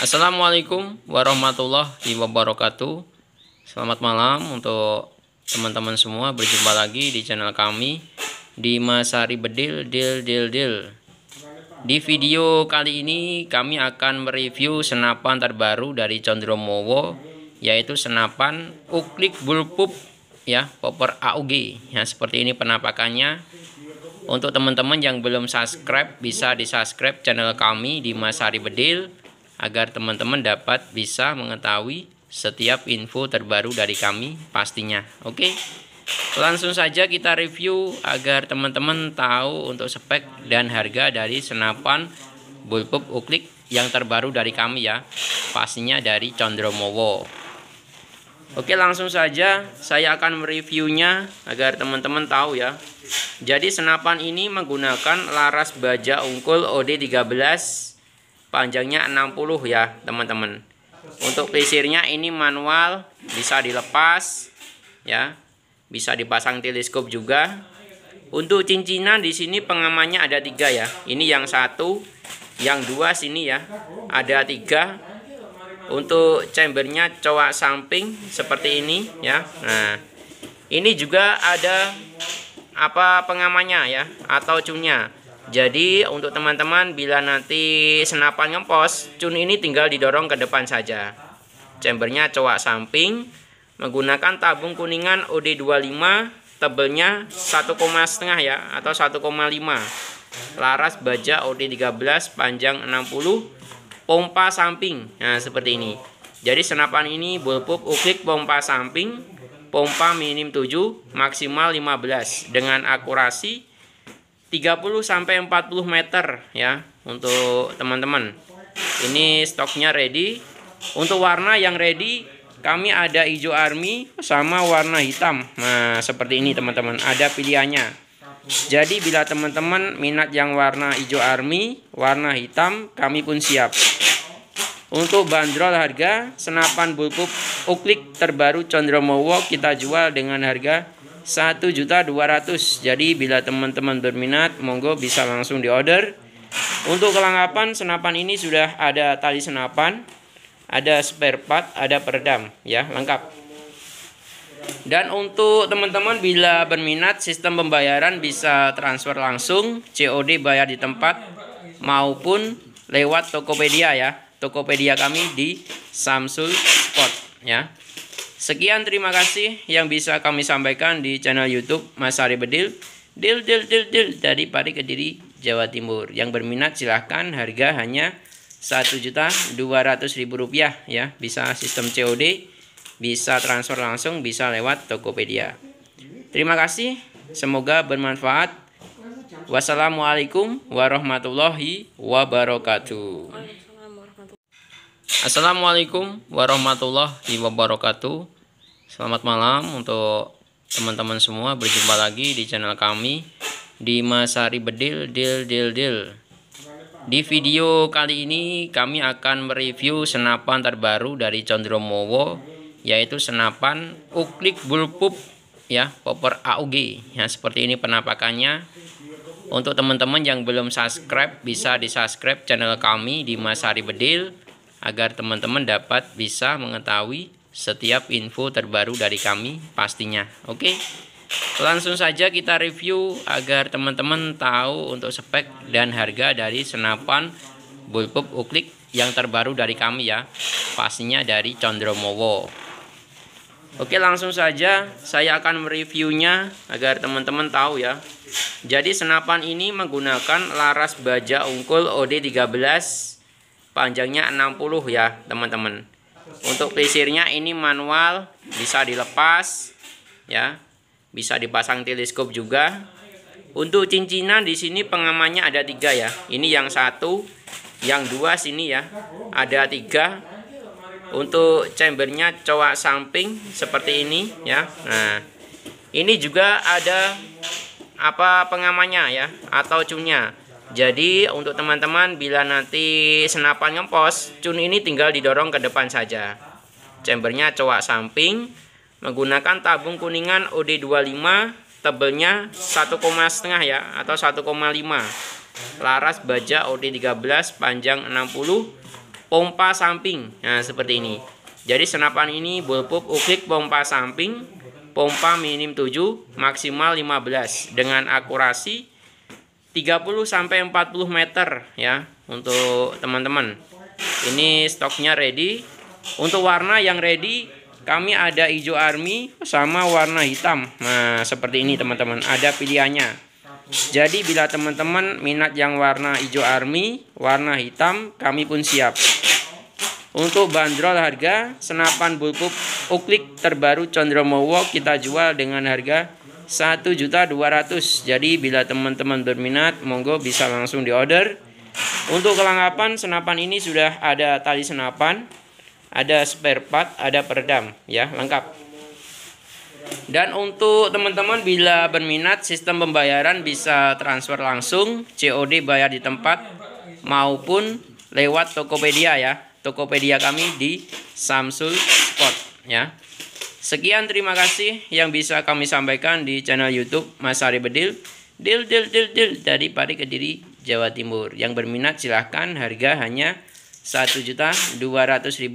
Assalamualaikum warahmatullahi wabarakatuh. Selamat malam untuk teman-teman semua berjumpa lagi di channel kami di Masari Bedil Dil Dil Dil. Di video kali ini kami akan mereview senapan terbaru dari Condromowo yaitu senapan Uklik Bullpup ya, popper AUG. Ya, seperti ini penampakannya. Untuk teman-teman yang belum subscribe bisa di-subscribe channel kami di Masari Bedil agar teman-teman dapat bisa mengetahui setiap info terbaru dari kami pastinya. Oke. Langsung saja kita review agar teman-teman tahu untuk spek dan harga dari senapan bullpup uklik yang terbaru dari kami ya. Pastinya dari Condromowo. Oke, langsung saja saya akan mereviewnya agar teman-teman tahu ya. Jadi senapan ini menggunakan laras baja ungkul OD 13 panjangnya 60 ya teman-teman untuk pisirnya ini manual bisa dilepas ya bisa dipasang teleskop juga untuk cincinan di sini pengamannya ada tiga ya ini yang satu yang dua sini ya ada tiga untuk chambernya coak samping seperti ini ya nah ini juga ada apa pengamannya ya atau cunnya jadi untuk teman-teman bila nanti senapan ngempos, cun ini tinggal didorong ke depan saja. Chambernya coak samping menggunakan tabung kuningan OD25 tebelnya 1,5 ya atau 1,5. Laras baja OD13 panjang 60 pompa samping. Nah, seperti ini. Jadi senapan ini bullpup uklik pompa samping pompa minim 7 maksimal 15 dengan akurasi 30 sampai 40 meter ya untuk teman-teman. Ini stoknya ready. Untuk warna yang ready kami ada hijau army sama warna hitam. Nah, seperti ini teman-teman, ada pilihannya. Jadi bila teman-teman minat yang warna hijau army, warna hitam, kami pun siap. Untuk bandrol harga senapan bulpup uklik terbaru Condromowo kita jual dengan harga 1.200 jadi bila teman-teman berminat monggo bisa langsung di order untuk kelengkapan senapan ini sudah ada tali senapan ada spare part ada peredam ya lengkap dan untuk teman-teman bila berminat sistem pembayaran bisa transfer langsung COD bayar di tempat maupun lewat Tokopedia ya Tokopedia kami di Samsung Spot ya Sekian terima kasih yang bisa kami sampaikan di channel YouTube Mas Ari Bedil. Dil dil dil dil dari Pari Kediri Jawa Timur. Yang berminat silahkan harga hanya Rp1.200.000 ya. Bisa sistem COD, bisa transfer langsung, bisa lewat Tokopedia. Terima kasih, semoga bermanfaat. Wassalamualaikum warahmatullahi wabarakatuh. Assalamualaikum warahmatullahi wabarakatuh. Selamat malam untuk teman-teman semua. Berjumpa lagi di channel kami di Masari Bedil Dil Dil Dil. Di video kali ini kami akan mereview senapan terbaru dari Condromowo yaitu senapan Uklik Bullpup ya, popper AUG. Ya, seperti ini penampakannya. Untuk teman-teman yang belum subscribe bisa di-subscribe channel kami di Masari Bedil agar teman-teman dapat bisa mengetahui setiap info terbaru dari kami pastinya. Oke. Langsung saja kita review agar teman-teman tahu untuk spek dan harga dari senapan bullpup uklik yang terbaru dari kami ya. Pastinya dari Condromowo. Oke langsung saja saya akan mereviewnya agar teman-teman tahu ya Jadi senapan ini menggunakan laras baja ungkul OD13 panjangnya 60 ya teman-teman untuk pisirnya ini manual bisa dilepas ya bisa dipasang teleskop juga untuk cincinan di sini pengamannya ada tiga ya ini yang satu yang dua sini ya ada tiga untuk chambernya coba samping seperti ini ya nah ini juga ada apa pengamannya ya atau cunnya jadi untuk teman-teman bila nanti senapan ngempos, cun ini tinggal didorong ke depan saja. Chambernya coak samping menggunakan tabung kuningan OD25 tebelnya 1,5 ya atau 1,5. Laras baja OD13 panjang 60 pompa samping. Nah, seperti ini. Jadi senapan ini bullpup uklik pompa samping pompa minim 7 maksimal 15 dengan akurasi 30 sampai 40 meter ya untuk teman-teman. Ini stoknya ready. Untuk warna yang ready kami ada hijau army sama warna hitam. Nah, seperti ini teman-teman, ada pilihannya. Jadi bila teman-teman minat yang warna hijau army, warna hitam, kami pun siap. Untuk bandrol harga, senapan bullpup uklik terbaru Condromowo kita jual dengan harga 1 juta 200 jadi bila teman-teman berminat monggo bisa langsung di order untuk kelengkapan senapan ini sudah ada tali senapan ada spare part ada peredam ya lengkap dan untuk teman-teman bila berminat sistem pembayaran bisa transfer langsung COD bayar di tempat maupun lewat Tokopedia ya Tokopedia kami di Samsung Sport ya Sekian terima kasih yang bisa kami sampaikan di channel YouTube Mas Ari Bedil. Dil dil dil dil dari Pari Kediri Jawa Timur. Yang berminat silahkan harga hanya Rp1.200.000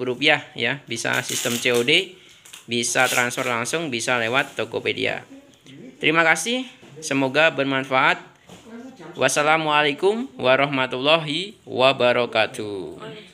ya. Bisa sistem COD, bisa transfer langsung, bisa lewat Tokopedia. Terima kasih, semoga bermanfaat. Wassalamualaikum warahmatullahi wabarakatuh.